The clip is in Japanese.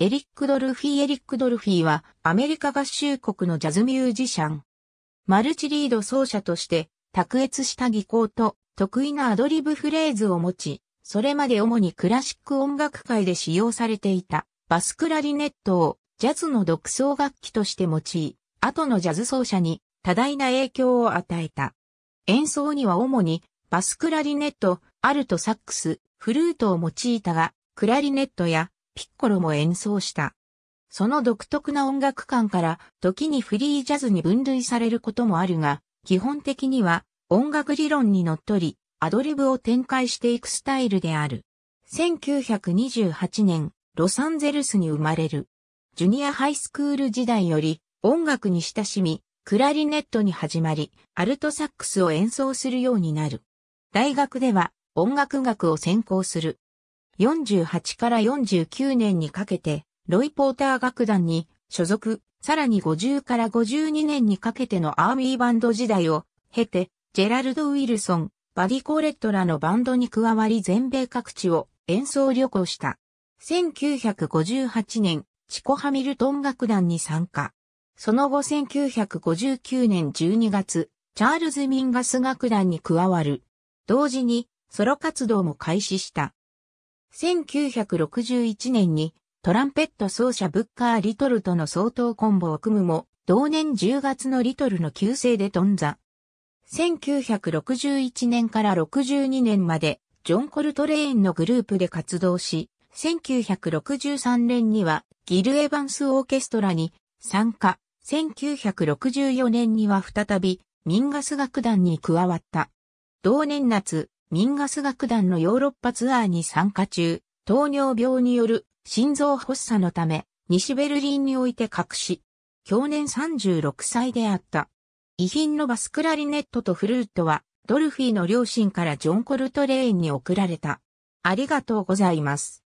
エリック・ドルフィー・エリック・ドルフィーは、アメリカ合衆国のジャズミュージシャン。マルチリード奏者として、卓越した技巧と、得意なアドリブフレーズを持ち、それまで主にクラシック音楽界で使用されていた、バスクラリネットを、ジャズの独奏楽器として用い、後のジャズ奏者に、多大な影響を与えた。演奏には主に、バスクラリネット、アルトサックス、フルートを用いたが、クラリネットや、ピッコロも演奏した。その独特な音楽感から時にフリージャズに分類されることもあるが、基本的には音楽理論にのっとり、アドリブを展開していくスタイルである。1928年、ロサンゼルスに生まれる。ジュニアハイスクール時代より音楽に親しみ、クラリネットに始まり、アルトサックスを演奏するようになる。大学では音楽学を専攻する。48から49年にかけて、ロイ・ポーター楽団に所属、さらに50から52年にかけてのアーミーバンド時代を経て、ジェラルド・ウィルソン、バディ・コーレットらのバンドに加わり全米各地を演奏旅行した。1958年、チコ・ハミルトン楽団に参加。その後1959年12月、チャールズ・ミンガス楽団に加わる。同時にソロ活動も開始した。1961年にトランペット奏者ブッカー・リトルとの相当コンボを組むも、同年10月のリトルの旧姓で頓挫。1961年から62年まで、ジョン・コルトレーンのグループで活動し、1963年にはギル・エヴァンス・オーケストラに参加、1964年には再びミンガス楽団に加わった。同年夏、ミンガス楽団のヨーロッパツアーに参加中、糖尿病による心臓発作のため、西ベルリンにおいて隠し、去年36歳であった。遺品のバスクラリネットとフルートは、ドルフィーの両親からジョン・コルトレーンに送られた。ありがとうございます。